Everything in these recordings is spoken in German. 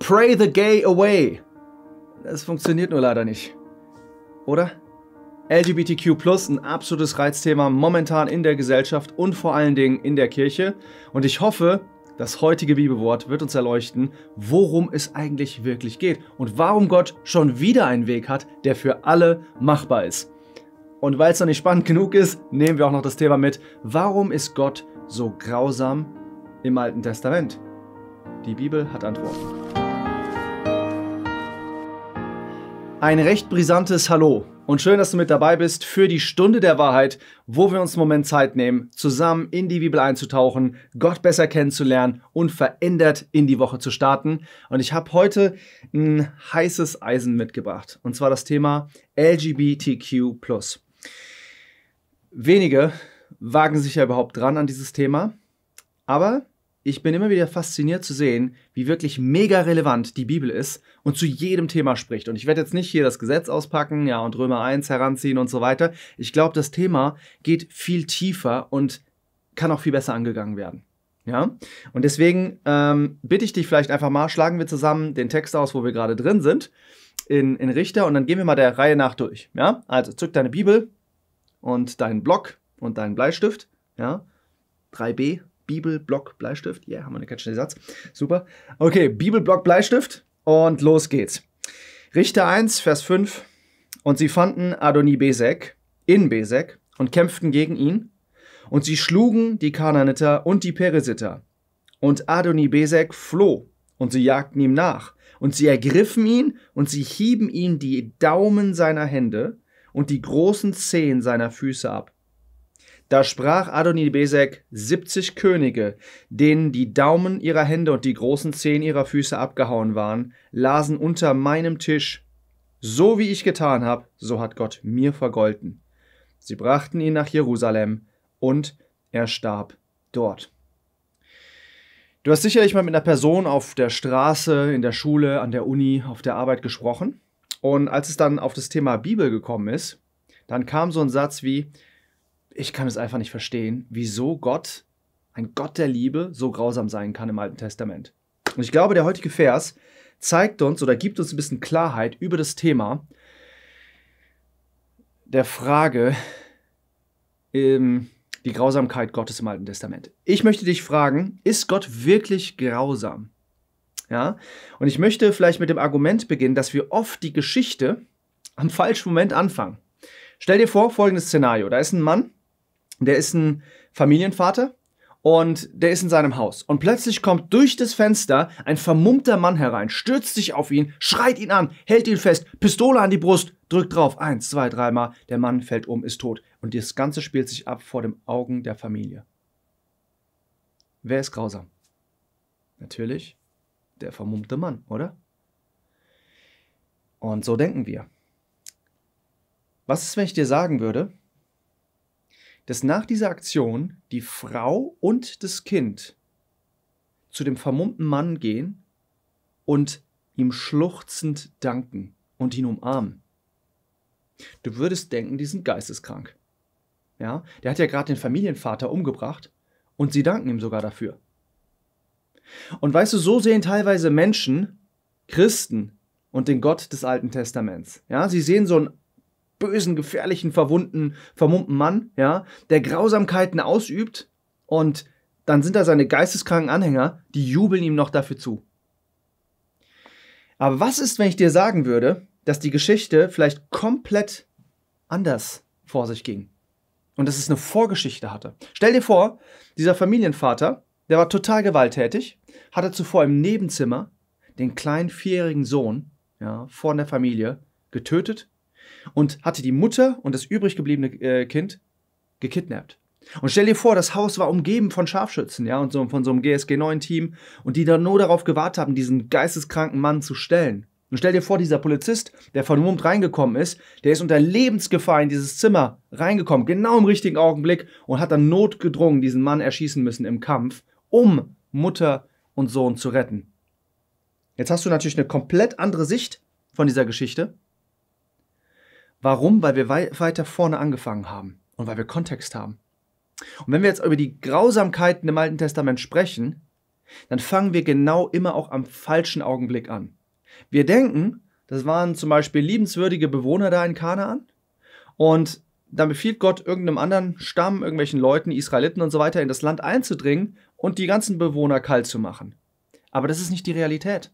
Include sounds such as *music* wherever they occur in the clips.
Pray the gay away. Das funktioniert nur leider nicht. Oder? LGBTQ ein absolutes Reizthema momentan in der Gesellschaft und vor allen Dingen in der Kirche. Und ich hoffe, das heutige Bibelwort wird uns erleuchten, worum es eigentlich wirklich geht und warum Gott schon wieder einen Weg hat, der für alle machbar ist. Und weil es noch nicht spannend genug ist, nehmen wir auch noch das Thema mit, warum ist Gott so grausam im Alten Testament? Die Bibel hat Antworten. Ein recht brisantes Hallo und schön, dass du mit dabei bist für die Stunde der Wahrheit, wo wir uns einen Moment Zeit nehmen, zusammen in die Bibel einzutauchen, Gott besser kennenzulernen und verändert in die Woche zu starten. Und ich habe heute ein heißes Eisen mitgebracht und zwar das Thema LGBTQ. Wenige wagen sich ja überhaupt dran an dieses Thema, aber ich bin immer wieder fasziniert zu sehen, wie wirklich mega relevant die Bibel ist und zu jedem Thema spricht. Und ich werde jetzt nicht hier das Gesetz auspacken, ja, und Römer 1 heranziehen und so weiter. Ich glaube, das Thema geht viel tiefer und kann auch viel besser angegangen werden. Ja, und deswegen ähm, bitte ich dich vielleicht einfach mal, schlagen wir zusammen den Text aus, wo wir gerade drin sind, in, in Richter und dann gehen wir mal der Reihe nach durch. Ja, also zück deine Bibel und deinen Block und deinen Bleistift. Ja, 3b Bibel, Block, Bleistift. Ja, yeah, haben wir einen ganz schnellen Satz. Super. Okay, Bibel, Block, Bleistift und los geht's. Richter 1, Vers 5. Und sie fanden Adoni Besek in Besek und kämpften gegen ihn. Und sie schlugen die Kanaaniter und die Peresiter. Und Adoni Besek floh und sie jagten ihm nach. Und sie ergriffen ihn und sie hieben ihm die Daumen seiner Hände und die großen Zehen seiner Füße ab. Da sprach Besek 70 Könige, denen die Daumen ihrer Hände und die großen Zehen ihrer Füße abgehauen waren, lasen unter meinem Tisch. So wie ich getan habe, so hat Gott mir vergolten. Sie brachten ihn nach Jerusalem, und er starb dort. Du hast sicherlich mal mit einer Person auf der Straße, in der Schule, an der Uni, auf der Arbeit gesprochen. Und als es dann auf das Thema Bibel gekommen ist, dann kam so ein Satz wie, ich kann es einfach nicht verstehen, wieso Gott, ein Gott der Liebe, so grausam sein kann im Alten Testament. Und ich glaube, der heutige Vers zeigt uns oder gibt uns ein bisschen Klarheit über das Thema der Frage, ähm, die Grausamkeit Gottes im Alten Testament. Ich möchte dich fragen, ist Gott wirklich grausam? Ja? Und ich möchte vielleicht mit dem Argument beginnen, dass wir oft die Geschichte am falschen Moment anfangen. Stell dir vor, folgendes Szenario. Da ist ein Mann, der ist ein Familienvater und der ist in seinem Haus. Und plötzlich kommt durch das Fenster ein vermummter Mann herein, stürzt sich auf ihn, schreit ihn an, hält ihn fest, Pistole an die Brust, drückt drauf, eins, zwei, dreimal, der Mann fällt um, ist tot. Und das Ganze spielt sich ab vor den Augen der Familie. Wer ist grausam? Natürlich der vermummte Mann, oder? Und so denken wir. Was ist, wenn ich dir sagen würde, dass nach dieser Aktion die Frau und das Kind zu dem vermummten Mann gehen und ihm schluchzend danken und ihn umarmen. Du würdest denken, die sind geisteskrank. Ja, der hat ja gerade den Familienvater umgebracht und sie danken ihm sogar dafür. Und weißt du, so sehen teilweise Menschen, Christen und den Gott des Alten Testaments. Ja, sie sehen so einen bösen, gefährlichen, verwunden, vermummten Mann, ja, der Grausamkeiten ausübt und dann sind da seine geisteskranken Anhänger, die jubeln ihm noch dafür zu. Aber was ist, wenn ich dir sagen würde, dass die Geschichte vielleicht komplett anders vor sich ging? Und dass es eine Vorgeschichte hatte. Stell dir vor, dieser Familienvater, der war total gewalttätig, hatte zuvor im Nebenzimmer den kleinen vierjährigen Sohn ja, von der Familie getötet und hatte die Mutter und das übrig gebliebene äh, Kind gekidnappt. Und stell dir vor, das Haus war umgeben von Scharfschützen, ja, und so, von so einem GSG-9-Team und die dann nur darauf gewartet haben, diesen geisteskranken Mann zu stellen. Und stell dir vor, dieser Polizist, der vernummt reingekommen ist, der ist unter Lebensgefahr in dieses Zimmer reingekommen, genau im richtigen Augenblick und hat dann notgedrungen diesen Mann erschießen müssen im Kampf, um Mutter und Sohn zu retten. Jetzt hast du natürlich eine komplett andere Sicht von dieser Geschichte Warum? Weil wir weiter vorne angefangen haben und weil wir Kontext haben. Und wenn wir jetzt über die Grausamkeiten im Alten Testament sprechen, dann fangen wir genau immer auch am falschen Augenblick an. Wir denken, das waren zum Beispiel liebenswürdige Bewohner da in Kanaan und dann befiehlt Gott irgendeinem anderen Stamm, irgendwelchen Leuten, Israeliten und so weiter, in das Land einzudringen und die ganzen Bewohner kalt zu machen. Aber das ist nicht die Realität.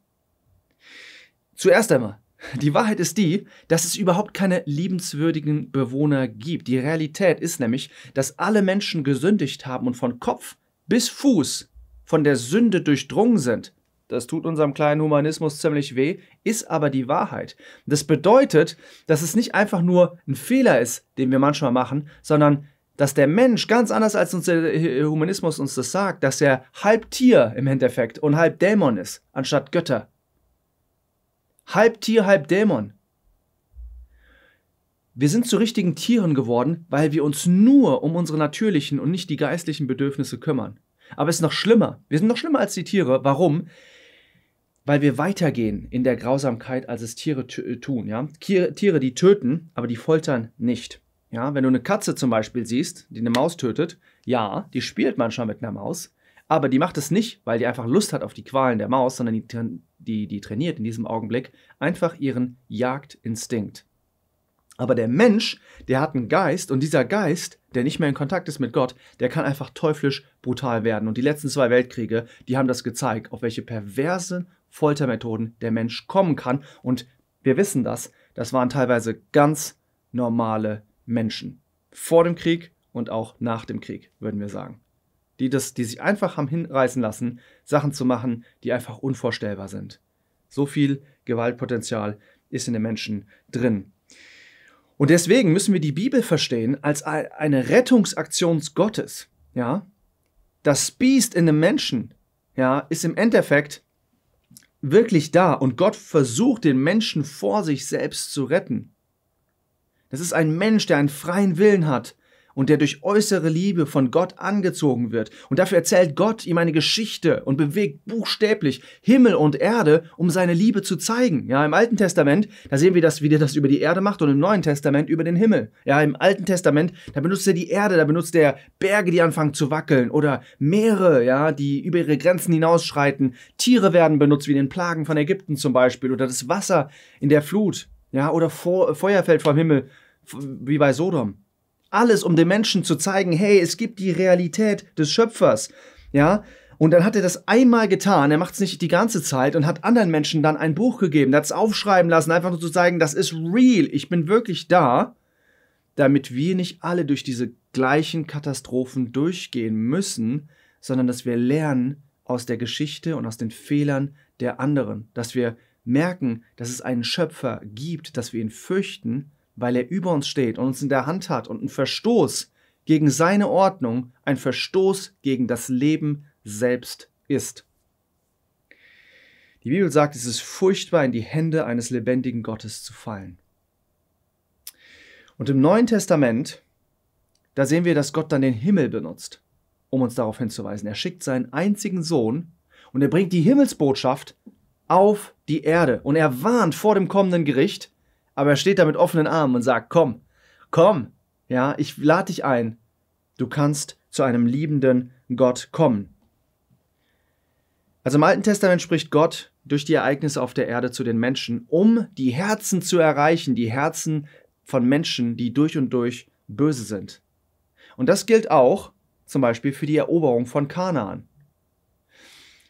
Zuerst einmal, die Wahrheit ist die, dass es überhaupt keine liebenswürdigen Bewohner gibt. Die Realität ist nämlich, dass alle Menschen gesündigt haben und von Kopf bis Fuß von der Sünde durchdrungen sind. Das tut unserem kleinen Humanismus ziemlich weh, ist aber die Wahrheit. Das bedeutet, dass es nicht einfach nur ein Fehler ist, den wir manchmal machen, sondern dass der Mensch ganz anders als uns der Humanismus uns das sagt, dass er halb Tier im Endeffekt und halb Dämon ist, anstatt Götter. Halb Tier, halb Dämon. Wir sind zu richtigen Tieren geworden, weil wir uns nur um unsere natürlichen und nicht die geistlichen Bedürfnisse kümmern. Aber es ist noch schlimmer. Wir sind noch schlimmer als die Tiere. Warum? Weil wir weitergehen in der Grausamkeit, als es Tiere äh, tun. Ja? Tiere, die töten, aber die foltern nicht. Ja? Wenn du eine Katze zum Beispiel siehst, die eine Maus tötet, ja, die spielt manchmal mit einer Maus, aber die macht es nicht, weil die einfach Lust hat auf die Qualen der Maus, sondern die die, die trainiert in diesem Augenblick, einfach ihren Jagdinstinkt. Aber der Mensch, der hat einen Geist und dieser Geist, der nicht mehr in Kontakt ist mit Gott, der kann einfach teuflisch brutal werden. Und die letzten zwei Weltkriege, die haben das gezeigt, auf welche perversen Foltermethoden der Mensch kommen kann. Und wir wissen das, das waren teilweise ganz normale Menschen. Vor dem Krieg und auch nach dem Krieg, würden wir sagen die, das, die sich einfach haben hinreißen lassen, Sachen zu machen, die einfach unvorstellbar sind. So viel Gewaltpotenzial ist in den Menschen drin. Und deswegen müssen wir die Bibel verstehen als eine Rettungsaktion Gottes. Ja? Das Biest in dem Menschen ja, ist im Endeffekt wirklich da und Gott versucht, den Menschen vor sich selbst zu retten. Das ist ein Mensch, der einen freien Willen hat und der durch äußere Liebe von Gott angezogen wird. Und dafür erzählt Gott ihm eine Geschichte und bewegt buchstäblich Himmel und Erde, um seine Liebe zu zeigen. Ja, im Alten Testament, da sehen wir das, wie der das über die Erde macht und im Neuen Testament über den Himmel. Ja, im Alten Testament, da benutzt er die Erde, da benutzt er Berge, die anfangen zu wackeln oder Meere, ja, die über ihre Grenzen hinausschreiten. Tiere werden benutzt, wie den Plagen von Ägypten zum Beispiel oder das Wasser in der Flut. Ja, oder Feuer fällt vom Himmel, wie bei Sodom. Alles, um den Menschen zu zeigen, hey, es gibt die Realität des Schöpfers. Ja, und dann hat er das einmal getan, er macht es nicht die ganze Zeit und hat anderen Menschen dann ein Buch gegeben, hat es aufschreiben lassen, einfach nur zu zeigen, das ist real, ich bin wirklich da, damit wir nicht alle durch diese gleichen Katastrophen durchgehen müssen, sondern dass wir lernen aus der Geschichte und aus den Fehlern der anderen, dass wir merken, dass es einen Schöpfer gibt, dass wir ihn fürchten weil er über uns steht und uns in der Hand hat und ein Verstoß gegen seine Ordnung ein Verstoß gegen das Leben selbst ist. Die Bibel sagt, es ist furchtbar, in die Hände eines lebendigen Gottes zu fallen. Und im Neuen Testament, da sehen wir, dass Gott dann den Himmel benutzt, um uns darauf hinzuweisen. Er schickt seinen einzigen Sohn und er bringt die Himmelsbotschaft auf die Erde und er warnt vor dem kommenden Gericht aber er steht da mit offenen Armen und sagt, komm, komm, ja, ich lade dich ein. Du kannst zu einem liebenden Gott kommen. Also im Alten Testament spricht Gott durch die Ereignisse auf der Erde zu den Menschen, um die Herzen zu erreichen, die Herzen von Menschen, die durch und durch böse sind. Und das gilt auch zum Beispiel für die Eroberung von Kanaan.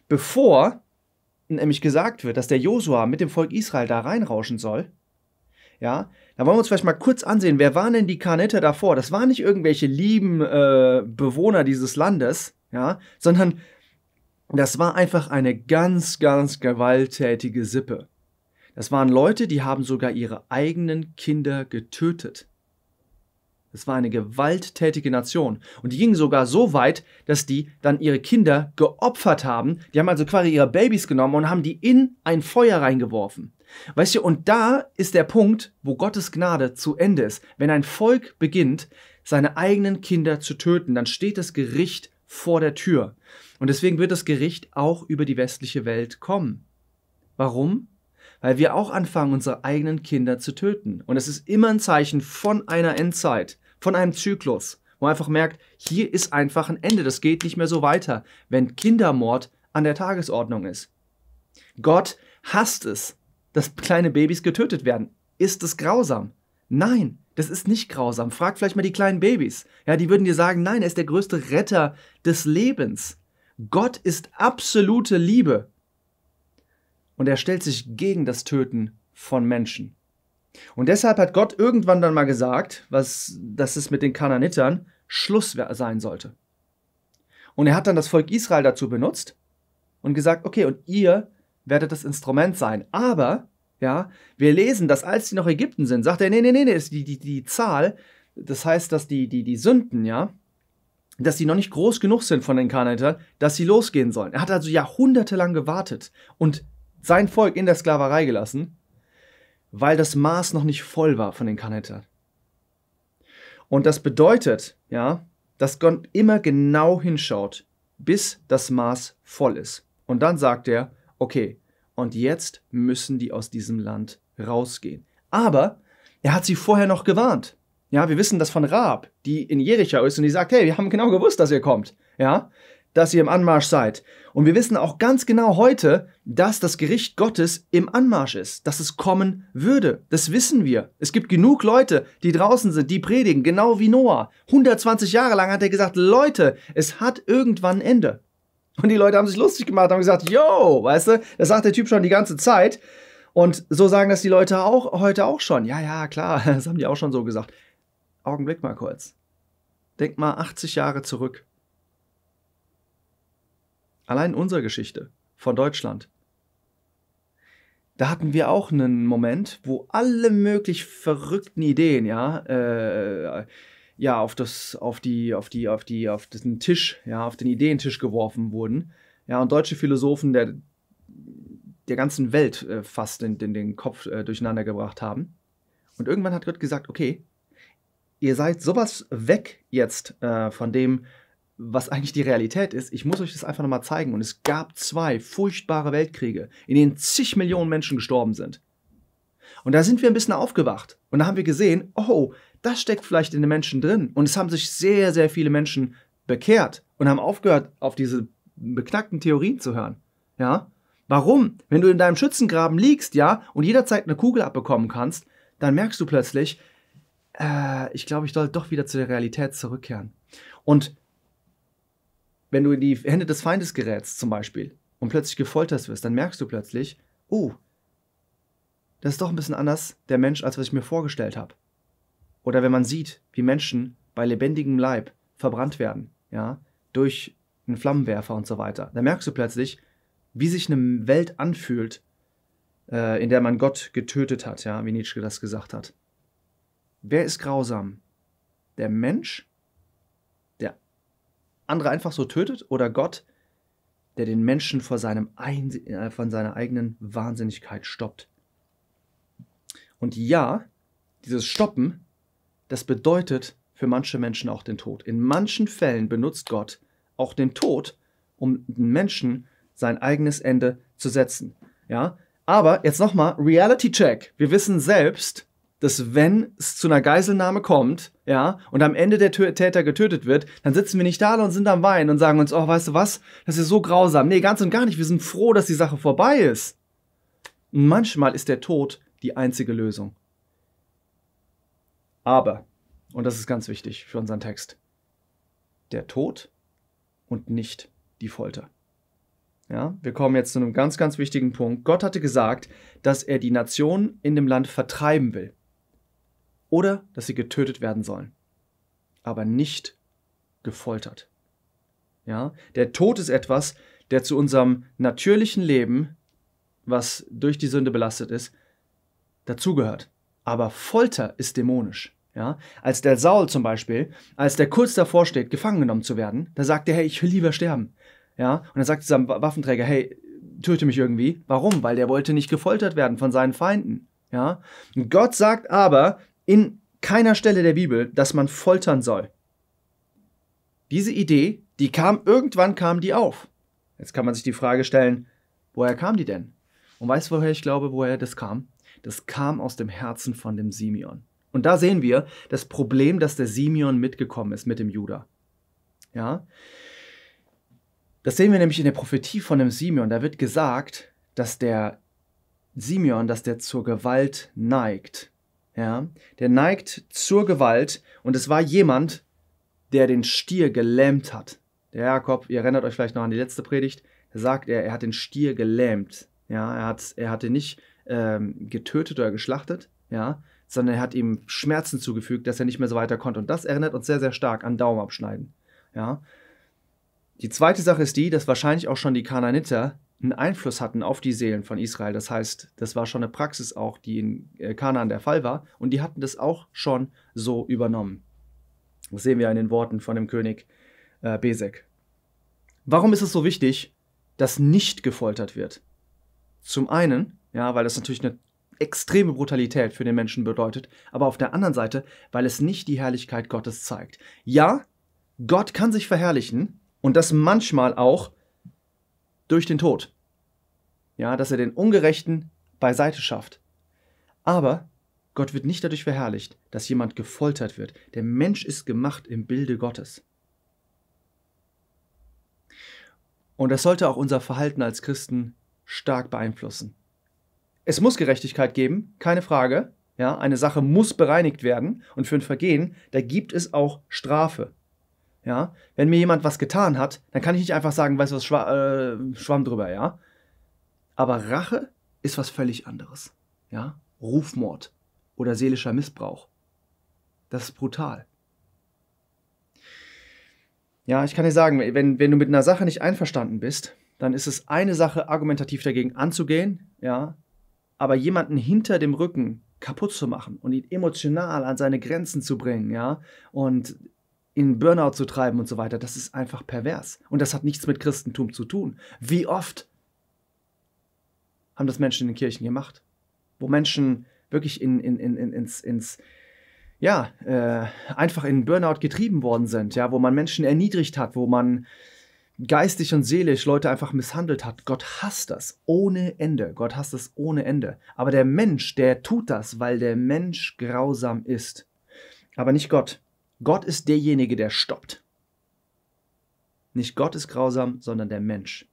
Bevor nämlich gesagt wird, dass der Josua mit dem Volk Israel da reinrauschen soll, ja, da wollen wir uns vielleicht mal kurz ansehen, wer waren denn die Karnetter davor? Das waren nicht irgendwelche lieben äh, Bewohner dieses Landes, ja, sondern das war einfach eine ganz, ganz gewalttätige Sippe. Das waren Leute, die haben sogar ihre eigenen Kinder getötet. Das war eine gewalttätige Nation. Und die gingen sogar so weit, dass die dann ihre Kinder geopfert haben. Die haben also quasi ihre Babys genommen und haben die in ein Feuer reingeworfen. Weißt du, und da ist der Punkt, wo Gottes Gnade zu Ende ist. Wenn ein Volk beginnt, seine eigenen Kinder zu töten, dann steht das Gericht vor der Tür. Und deswegen wird das Gericht auch über die westliche Welt kommen. Warum? Weil wir auch anfangen, unsere eigenen Kinder zu töten. Und es ist immer ein Zeichen von einer Endzeit, von einem Zyklus, wo man einfach merkt, hier ist einfach ein Ende, das geht nicht mehr so weiter, wenn Kindermord an der Tagesordnung ist. Gott hasst es, dass kleine Babys getötet werden. Ist es grausam? Nein, das ist nicht grausam. Frag vielleicht mal die kleinen Babys. Ja, die würden dir sagen, nein, er ist der größte Retter des Lebens. Gott ist absolute Liebe. Und er stellt sich gegen das Töten von Menschen. Und deshalb hat Gott irgendwann dann mal gesagt, was, dass es mit den Kananitern Schluss sein sollte. Und er hat dann das Volk Israel dazu benutzt und gesagt, okay, und ihr werde das Instrument sein. Aber, ja, wir lesen, dass als sie noch Ägypten sind, sagt er, nee, nee, nee, nee, ist die, die, die Zahl, das heißt, dass die, die, die Sünden, ja, dass die noch nicht groß genug sind von den Kanaanitern, dass sie losgehen sollen. Er hat also jahrhundertelang gewartet und sein Volk in der Sklaverei gelassen, weil das Maß noch nicht voll war von den Kanaanitern. Und das bedeutet, ja, dass Gott immer genau hinschaut, bis das Maß voll ist. Und dann sagt er, okay, und jetzt müssen die aus diesem Land rausgehen. Aber er hat sie vorher noch gewarnt. Ja, wir wissen das von Raab, die in Jericho ist und die sagt, hey, wir haben genau gewusst, dass ihr kommt. Ja, dass ihr im Anmarsch seid. Und wir wissen auch ganz genau heute, dass das Gericht Gottes im Anmarsch ist, dass es kommen würde. Das wissen wir. Es gibt genug Leute, die draußen sind, die predigen, genau wie Noah. 120 Jahre lang hat er gesagt, Leute, es hat irgendwann ein Ende. Und die Leute haben sich lustig gemacht, haben gesagt, yo, weißt du, das sagt der Typ schon die ganze Zeit. Und so sagen das die Leute auch heute auch schon. Ja, ja, klar, *laughs* das haben die auch schon so gesagt. Augenblick mal kurz. Denk mal 80 Jahre zurück. Allein unsere Geschichte von Deutschland. Da hatten wir auch einen Moment, wo alle möglich verrückten Ideen, ja, äh, ja, auf das, auf die, auf die, auf die, auf diesen Tisch, ja, auf den Ideentisch geworfen wurden. Ja, und deutsche Philosophen der, der ganzen Welt äh, fast in, in, den Kopf äh, durcheinander gebracht haben. Und irgendwann hat Gott gesagt, okay, ihr seid sowas weg jetzt äh, von dem, was eigentlich die Realität ist. Ich muss euch das einfach nochmal zeigen. Und es gab zwei furchtbare Weltkriege, in denen zig Millionen Menschen gestorben sind. Und da sind wir ein bisschen aufgewacht. Und da haben wir gesehen, oh, das steckt vielleicht in den Menschen drin. Und es haben sich sehr, sehr viele Menschen bekehrt und haben aufgehört, auf diese beknackten Theorien zu hören. Ja? Warum? Wenn du in deinem Schützengraben liegst, ja, und jederzeit eine Kugel abbekommen kannst, dann merkst du plötzlich, äh, ich glaube, ich soll doch wieder zu der Realität zurückkehren. Und wenn du in die Hände des Feindes gerätst, zum Beispiel, und plötzlich gefoltert wirst, dann merkst du plötzlich, oh, das ist doch ein bisschen anders der Mensch, als was ich mir vorgestellt habe. Oder wenn man sieht, wie Menschen bei lebendigem Leib verbrannt werden, ja, durch einen Flammenwerfer und so weiter, dann merkst du plötzlich, wie sich eine Welt anfühlt, äh, in der man Gott getötet hat, ja, wie Nietzsche das gesagt hat. Wer ist grausam? Der Mensch, der andere einfach so tötet, oder Gott, der den Menschen vor seinem Einse äh, von seiner eigenen Wahnsinnigkeit stoppt? Und ja, dieses Stoppen das bedeutet für manche Menschen auch den Tod. In manchen Fällen benutzt Gott auch den Tod, um den Menschen sein eigenes Ende zu setzen. Ja? Aber jetzt nochmal, Reality Check. Wir wissen selbst, dass wenn es zu einer Geiselnahme kommt, ja, und am Ende der Täter getötet wird, dann sitzen wir nicht da und sind am Weinen und sagen uns, oh, weißt du was, das ist so grausam. Nee, ganz und gar nicht. Wir sind froh, dass die Sache vorbei ist. Und manchmal ist der Tod die einzige Lösung. Aber, und das ist ganz wichtig für unseren Text, der Tod und nicht die Folter. Ja, wir kommen jetzt zu einem ganz, ganz wichtigen Punkt. Gott hatte gesagt, dass er die Nationen in dem Land vertreiben will oder dass sie getötet werden sollen, aber nicht gefoltert. Ja, der Tod ist etwas, der zu unserem natürlichen Leben, was durch die Sünde belastet ist, dazugehört. Aber Folter ist dämonisch. Ja? Als der Saul zum Beispiel, als der kurz davor steht, gefangen genommen zu werden, da sagt er, hey, ich will lieber sterben. Ja? Und dann sagt dieser Waffenträger, hey, töte mich irgendwie. Warum? Weil der wollte nicht gefoltert werden von seinen Feinden. Ja? Und Gott sagt aber in keiner Stelle der Bibel, dass man foltern soll. Diese Idee, die kam, irgendwann kam die auf. Jetzt kann man sich die Frage stellen, woher kam die denn? Und weißt du, woher ich glaube, woher das kam? Das kam aus dem Herzen von dem Simeon. Und da sehen wir das Problem, dass der Simeon mitgekommen ist mit dem Judah. Ja? Das sehen wir nämlich in der Prophetie von dem Simeon. Da wird gesagt, dass der Simeon, dass der zur Gewalt neigt. Ja? Der neigt zur Gewalt und es war jemand, der den Stier gelähmt hat. Der Jakob, ihr erinnert euch vielleicht noch an die letzte Predigt, sagt er, er hat den Stier gelähmt. Ja, er hat, er hat ihn nicht ähm, getötet oder geschlachtet, ja, sondern er hat ihm Schmerzen zugefügt, dass er nicht mehr so weiter konnte. Und das erinnert uns sehr, sehr stark an Daumenabschneiden. Ja? Die zweite Sache ist die, dass wahrscheinlich auch schon die Kanaaniter einen Einfluss hatten auf die Seelen von Israel. Das heißt, das war schon eine Praxis auch, die in äh, Kanaan der Fall war. Und die hatten das auch schon so übernommen. Das sehen wir in den Worten von dem König äh, Besek. Warum ist es so wichtig, dass nicht gefoltert wird? Zum einen, ja, weil das natürlich eine extreme Brutalität für den Menschen bedeutet, aber auf der anderen Seite, weil es nicht die Herrlichkeit Gottes zeigt. Ja, Gott kann sich verherrlichen und das manchmal auch durch den Tod. Ja, dass er den Ungerechten beiseite schafft. Aber Gott wird nicht dadurch verherrlicht, dass jemand gefoltert wird. Der Mensch ist gemacht im Bilde Gottes. Und das sollte auch unser Verhalten als Christen stark beeinflussen. Es muss Gerechtigkeit geben, keine Frage. Ja, eine Sache muss bereinigt werden und für ein Vergehen, da gibt es auch Strafe. Ja, wenn mir jemand was getan hat, dann kann ich nicht einfach sagen, weißt du was, schwa äh, Schwamm drüber, ja. Aber Rache ist was völlig anderes. Ja, Rufmord oder seelischer Missbrauch. Das ist brutal. Ja, ich kann dir sagen, wenn, wenn du mit einer Sache nicht einverstanden bist, dann ist es eine Sache, argumentativ dagegen anzugehen, ja, aber jemanden hinter dem Rücken kaputt zu machen und ihn emotional an seine Grenzen zu bringen, ja, und in Burnout zu treiben und so weiter, das ist einfach pervers. Und das hat nichts mit Christentum zu tun. Wie oft haben das Menschen in den Kirchen gemacht? Wo Menschen wirklich in, in, in, ins, ins, ja, äh, einfach in Burnout getrieben worden sind, ja, wo man Menschen erniedrigt hat, wo man geistig und seelisch Leute einfach misshandelt hat. Gott hasst das ohne Ende. Gott hasst das ohne Ende. Aber der Mensch, der tut das, weil der Mensch grausam ist. Aber nicht Gott. Gott ist derjenige, der stoppt. Nicht Gott ist grausam, sondern der Mensch.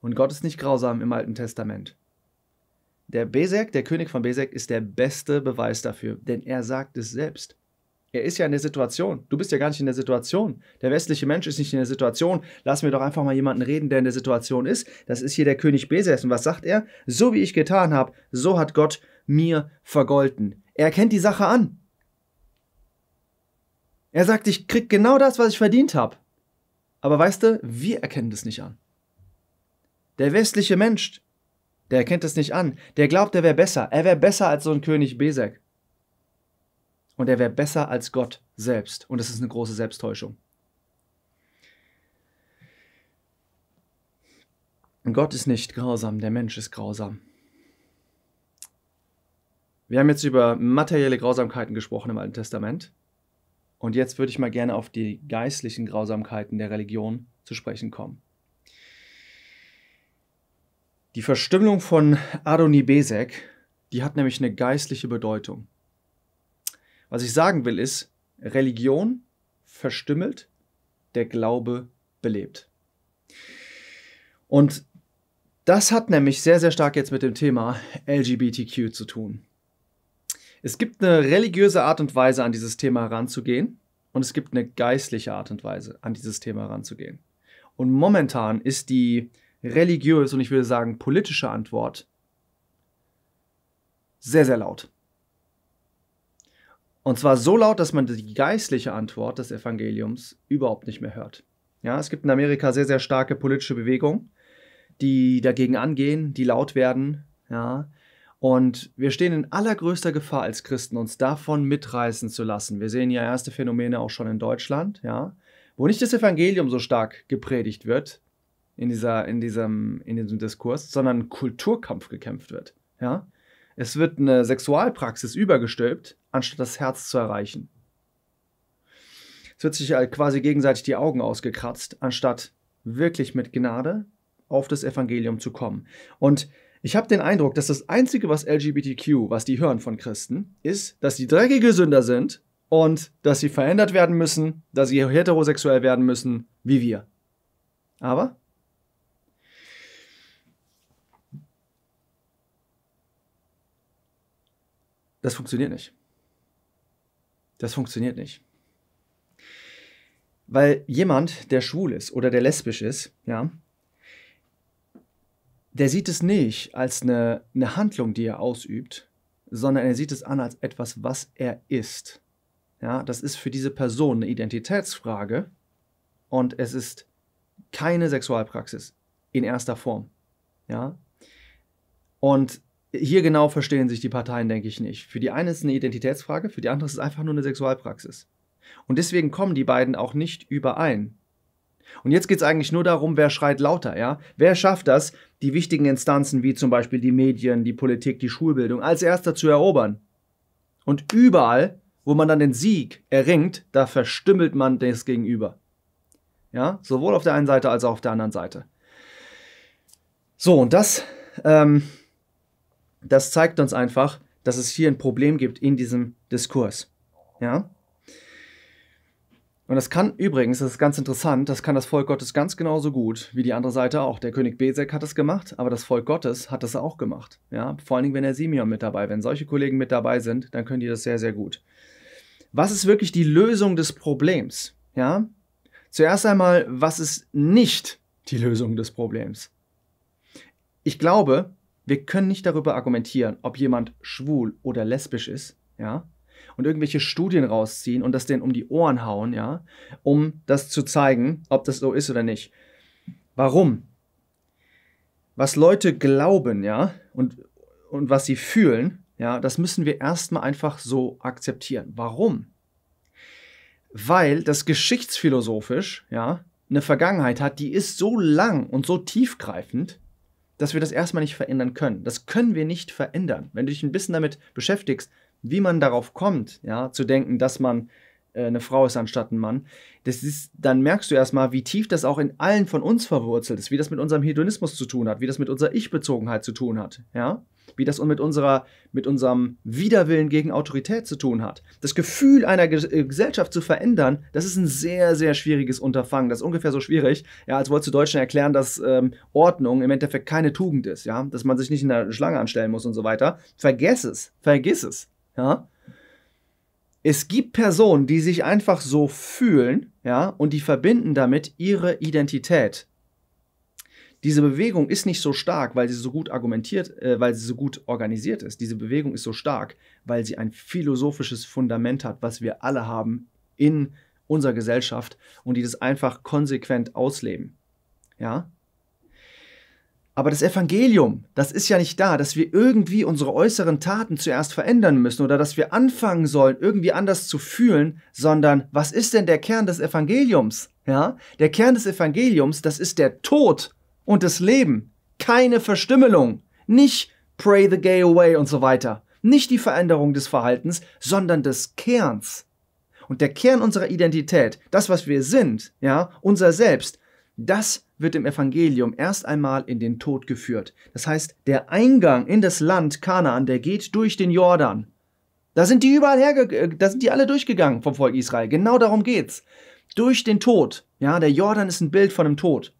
Und Gott ist nicht grausam im Alten Testament. Der Besek, der König von Besek, ist der beste Beweis dafür, denn er sagt es selbst. Er ist ja in der Situation. Du bist ja gar nicht in der Situation. Der westliche Mensch ist nicht in der Situation. Lass mir doch einfach mal jemanden reden, der in der Situation ist. Das ist hier der König Beses. Und was sagt er? So wie ich getan habe, so hat Gott mir vergolten. Er erkennt die Sache an. Er sagt, ich krieg genau das, was ich verdient habe. Aber weißt du, wir erkennen das nicht an. Der westliche Mensch, der erkennt das nicht an. Der glaubt, er wäre besser. Er wäre besser als so ein König Besek und er wäre besser als Gott selbst. Und das ist eine große Selbsttäuschung. Gott ist nicht grausam, der Mensch ist grausam. Wir haben jetzt über materielle Grausamkeiten gesprochen im Alten Testament. Und jetzt würde ich mal gerne auf die geistlichen Grausamkeiten der Religion zu sprechen kommen. Die Verstümmelung von Adonibesek, die hat nämlich eine geistliche Bedeutung. Was ich sagen will ist, Religion verstümmelt, der Glaube belebt. Und das hat nämlich sehr, sehr stark jetzt mit dem Thema LGBTQ zu tun. Es gibt eine religiöse Art und Weise, an dieses Thema heranzugehen und es gibt eine geistliche Art und Weise, an dieses Thema heranzugehen. Und momentan ist die religiöse und ich würde sagen politische Antwort sehr, sehr laut. Und zwar so laut, dass man die geistliche Antwort des Evangeliums überhaupt nicht mehr hört. Ja, es gibt in Amerika sehr, sehr starke politische Bewegungen, die dagegen angehen, die laut werden. Ja. Und wir stehen in allergrößter Gefahr als Christen, uns davon mitreißen zu lassen. Wir sehen ja erste Phänomene auch schon in Deutschland, ja, wo nicht das Evangelium so stark gepredigt wird in, dieser, in, diesem, in diesem Diskurs, sondern Kulturkampf gekämpft wird. Ja? Es wird eine Sexualpraxis übergestülpt, anstatt das Herz zu erreichen. Es wird sich halt quasi gegenseitig die Augen ausgekratzt, anstatt wirklich mit Gnade auf das Evangelium zu kommen. Und ich habe den Eindruck, dass das Einzige, was LGBTQ, was die hören von Christen, ist, dass sie dreckige Sünder sind und dass sie verändert werden müssen, dass sie heterosexuell werden müssen, wie wir. Aber Das funktioniert nicht. Das funktioniert nicht. Weil jemand, der schwul ist oder der lesbisch ist, ja, der sieht es nicht als eine, eine Handlung, die er ausübt, sondern er sieht es an als etwas, was er ist. Ja, das ist für diese Person eine Identitätsfrage und es ist keine Sexualpraxis in erster Form. Ja? Und hier genau verstehen sich die Parteien, denke ich, nicht. Für die eine ist es eine Identitätsfrage, für die andere ist es einfach nur eine Sexualpraxis. Und deswegen kommen die beiden auch nicht überein. Und jetzt geht es eigentlich nur darum, wer schreit lauter, ja? Wer schafft das, die wichtigen Instanzen wie zum Beispiel die Medien, die Politik, die Schulbildung als erster zu erobern? Und überall, wo man dann den Sieg erringt, da verstümmelt man das Gegenüber. Ja? Sowohl auf der einen Seite als auch auf der anderen Seite. So, und das ähm, das zeigt uns einfach, dass es hier ein Problem gibt in diesem Diskurs. Ja? Und das kann übrigens, das ist ganz interessant, das kann das Volk Gottes ganz genauso gut wie die andere Seite auch. Der König Besek hat es gemacht, aber das Volk Gottes hat das auch gemacht. Ja? Vor allen Dingen, wenn der Simeon mit dabei, wenn solche Kollegen mit dabei sind, dann können die das sehr, sehr gut. Was ist wirklich die Lösung des Problems? Ja? Zuerst einmal, was ist nicht die Lösung des Problems? Ich glaube, wir können nicht darüber argumentieren, ob jemand schwul oder lesbisch ist, ja, und irgendwelche Studien rausziehen und das denen um die Ohren hauen, ja, um das zu zeigen, ob das so ist oder nicht. Warum? Was Leute glauben, ja, und, und was sie fühlen, ja, das müssen wir erstmal einfach so akzeptieren. Warum? Weil das geschichtsphilosophisch, ja, eine Vergangenheit hat, die ist so lang und so tiefgreifend, dass wir das erstmal nicht verändern können. Das können wir nicht verändern. Wenn du dich ein bisschen damit beschäftigst, wie man darauf kommt, ja, zu denken, dass man äh, eine Frau ist anstatt ein Mann, das ist, dann merkst du erstmal, wie tief das auch in allen von uns verwurzelt ist, wie das mit unserem Hedonismus zu tun hat, wie das mit unserer Ich-Bezogenheit zu tun hat, ja wie das mit, unserer, mit unserem Widerwillen gegen Autorität zu tun hat. Das Gefühl einer äh, Gesellschaft zu verändern, das ist ein sehr, sehr schwieriges Unterfangen. Das ist ungefähr so schwierig, ja, als wolltest du Deutschen erklären, dass ähm, Ordnung im Endeffekt keine Tugend ist, ja, dass man sich nicht in der Schlange anstellen muss und so weiter. Vergiss es, vergiss es, ja. Es gibt Personen, die sich einfach so fühlen, ja, und die verbinden damit ihre Identität diese Bewegung ist nicht so stark, weil sie so gut argumentiert, äh, weil sie so gut organisiert ist. Diese Bewegung ist so stark, weil sie ein philosophisches Fundament hat, was wir alle haben in unserer Gesellschaft und die das einfach konsequent ausleben. Ja? Aber das Evangelium, das ist ja nicht da, dass wir irgendwie unsere äußeren Taten zuerst verändern müssen oder dass wir anfangen sollen, irgendwie anders zu fühlen, sondern was ist denn der Kern des Evangeliums? Ja? Der Kern des Evangeliums, das ist der Tod und das Leben. Keine Verstümmelung. Nicht pray the gay away und so weiter. Nicht die Veränderung des Verhaltens, sondern des Kerns. Und der Kern unserer Identität, das, was wir sind, ja, unser Selbst, das wird im Evangelium erst einmal in den Tod geführt. Das heißt, der Eingang in das Land Kanaan, der geht durch den Jordan. Da sind die überall herge äh, da sind die alle durchgegangen vom Volk Israel. Genau darum geht's. Durch den Tod. Ja, der Jordan ist ein Bild von dem Tod.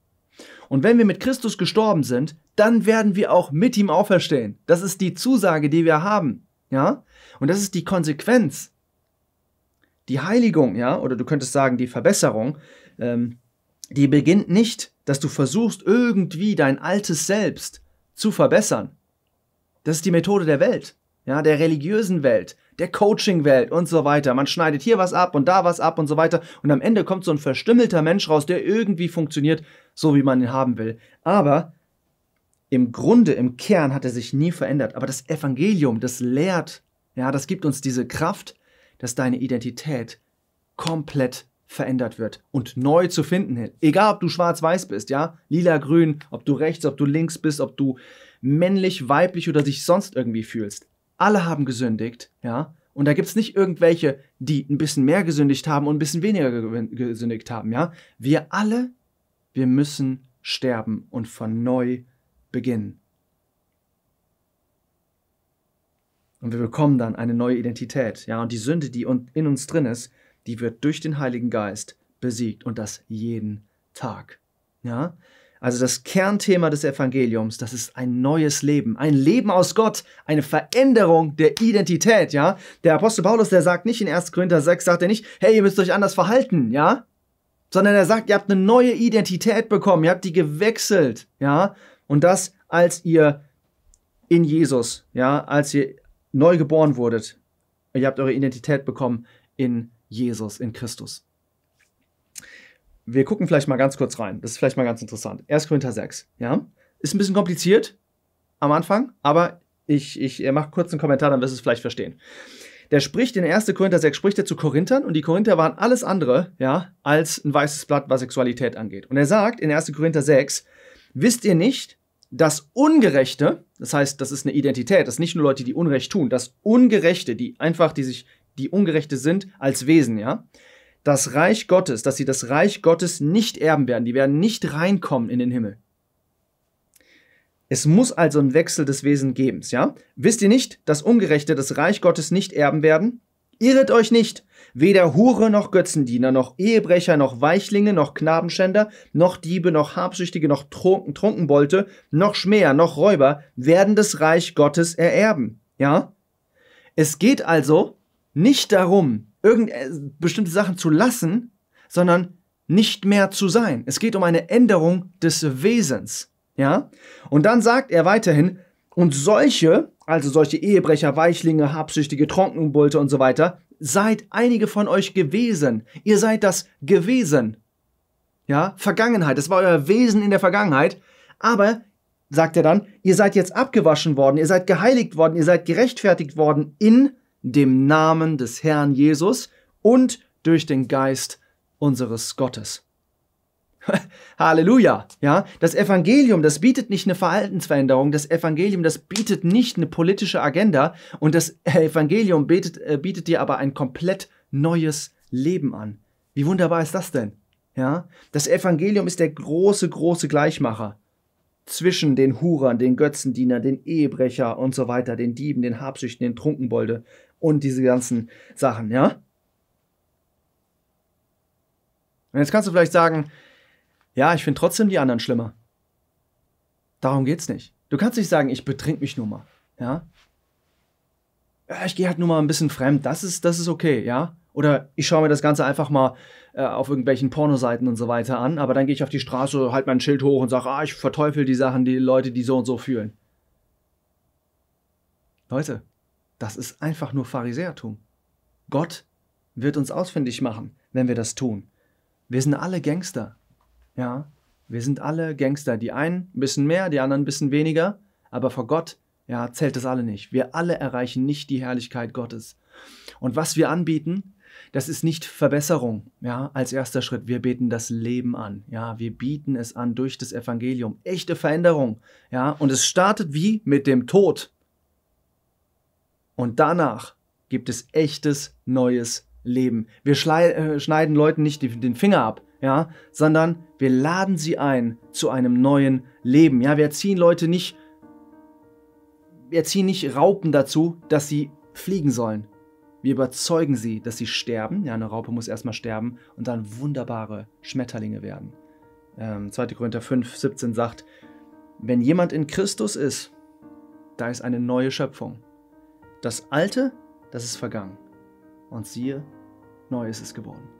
Und wenn wir mit Christus gestorben sind, dann werden wir auch mit ihm auferstehen. Das ist die Zusage, die wir haben. Ja? Und das ist die Konsequenz. Die Heiligung, ja, oder du könntest sagen, die Verbesserung, ähm, die beginnt nicht, dass du versuchst, irgendwie dein altes Selbst zu verbessern. Das ist die Methode der Welt, ja, der religiösen Welt, der Coaching-Welt und so weiter. Man schneidet hier was ab und da was ab und so weiter. Und am Ende kommt so ein verstümmelter Mensch raus, der irgendwie funktioniert, so wie man ihn haben will. Aber im Grunde, im Kern hat er sich nie verändert. Aber das Evangelium, das lehrt, ja, das gibt uns diese Kraft, dass deine Identität komplett verändert wird und neu zu finden ist. Egal, ob du schwarz-weiß bist, ja, lila, grün, ob du rechts, ob du links bist, ob du männlich, weiblich oder dich sonst irgendwie fühlst. Alle haben gesündigt, ja. Und da gibt es nicht irgendwelche, die ein bisschen mehr gesündigt haben und ein bisschen weniger gesündigt haben, ja. Wir alle, wir müssen sterben und von neu beginnen. Und wir bekommen dann eine neue Identität, ja. Und die Sünde, die in uns drin ist, die wird durch den Heiligen Geist besiegt und das jeden Tag, ja. Also das Kernthema des Evangeliums, das ist ein neues Leben, ein Leben aus Gott, eine Veränderung der Identität, ja? Der Apostel Paulus, der sagt nicht in 1. Korinther 6 sagt er nicht, hey, ihr müsst euch anders verhalten, ja? Sondern er sagt, ihr habt eine neue Identität bekommen, ihr habt die gewechselt, ja? Und das als ihr in Jesus, ja, als ihr neu geboren wurdet. Ihr habt eure Identität bekommen in Jesus, in Christus wir gucken vielleicht mal ganz kurz rein. Das ist vielleicht mal ganz interessant. 1. Korinther 6, ja? Ist ein bisschen kompliziert am Anfang, aber ich, ich mache kurz einen Kommentar, dann wirst du es vielleicht verstehen. Der spricht in 1. Korinther 6, spricht er zu Korinthern und die Korinther waren alles andere, ja, als ein weißes Blatt, was Sexualität angeht. Und er sagt in 1. Korinther 6, wisst ihr nicht, dass Ungerechte, das heißt, das ist eine Identität, das sind nicht nur Leute, die Unrecht tun, dass Ungerechte, die einfach, die sich, die Ungerechte sind, als Wesen, ja, das Reich Gottes, dass sie das Reich Gottes nicht erben werden. Die werden nicht reinkommen in den Himmel. Es muss also einen Wechsel des Wesengebens, ja? Wisst ihr nicht, dass Ungerechte das Reich Gottes nicht erben werden? Irret euch nicht! Weder Hure noch Götzendiener, noch Ehebrecher, noch Weichlinge, noch Knabenschänder, noch Diebe, noch Habsüchtige, noch Trunken, Trunkenbolte, noch Schmäher, noch Räuber werden das Reich Gottes ererben, ja? Es geht also nicht darum, irgend äh, bestimmte Sachen zu lassen, sondern nicht mehr zu sein. Es geht um eine Änderung des Wesens. Ja? Und dann sagt er weiterhin, und solche, also solche Ehebrecher, Weichlinge, Habsüchtige, Trunkenbulte und so weiter, seid einige von euch gewesen. Ihr seid das gewesen. Ja, Vergangenheit, das war euer Wesen in der Vergangenheit. Aber, sagt er dann, ihr seid jetzt abgewaschen worden, ihr seid geheiligt worden, ihr seid gerechtfertigt worden in dem Namen des Herrn Jesus und durch den Geist unseres Gottes. *laughs* Halleluja, ja. Das Evangelium, das bietet nicht eine Verhaltensveränderung. Das Evangelium, das bietet nicht eine politische Agenda. Und das Evangelium bietet, äh, bietet dir aber ein komplett neues Leben an. Wie wunderbar ist das denn? Ja. Das Evangelium ist der große, große Gleichmacher zwischen den Hurern, den Götzendienern, den Ehebrecher und so weiter, den Dieben, den Habsüchten, den Trunkenbolde, und diese ganzen Sachen, ja? Und jetzt kannst du vielleicht sagen, ja, ich finde trotzdem die anderen schlimmer. Darum geht's nicht. Du kannst nicht sagen, ich betrink mich nur mal, ja? ja ich gehe halt nur mal ein bisschen fremd, das ist, das ist okay, ja? Oder ich schaue mir das Ganze einfach mal äh, auf irgendwelchen Pornoseiten und so weiter an, aber dann gehe ich auf die Straße, halte mein Schild hoch und sage, ah, ich verteufel die Sachen, die Leute, die so und so fühlen. Leute, das ist einfach nur Pharisäertum. Gott wird uns ausfindig machen, wenn wir das tun. Wir sind alle Gangster. Ja, wir sind alle Gangster. Die einen ein bisschen mehr, die anderen ein bisschen weniger. Aber vor Gott, ja, zählt das alle nicht. Wir alle erreichen nicht die Herrlichkeit Gottes. Und was wir anbieten, das ist nicht Verbesserung, ja, als erster Schritt. Wir beten das Leben an, ja, wir bieten es an durch das Evangelium. Echte Veränderung, ja, und es startet wie mit dem Tod, und danach gibt es echtes neues Leben. Wir äh, schneiden Leuten nicht die, den Finger ab, ja, sondern wir laden sie ein zu einem neuen Leben. Ja, wir erziehen Leute nicht, wir erziehen nicht Raupen dazu, dass sie fliegen sollen. Wir überzeugen sie, dass sie sterben. Ja, eine Raupe muss erstmal sterben und dann wunderbare Schmetterlinge werden. Ähm, 2. Korinther 5, 17 sagt, wenn jemand in Christus ist, da ist eine neue Schöpfung. Das Alte, das ist vergangen. Und siehe, Neues ist geworden.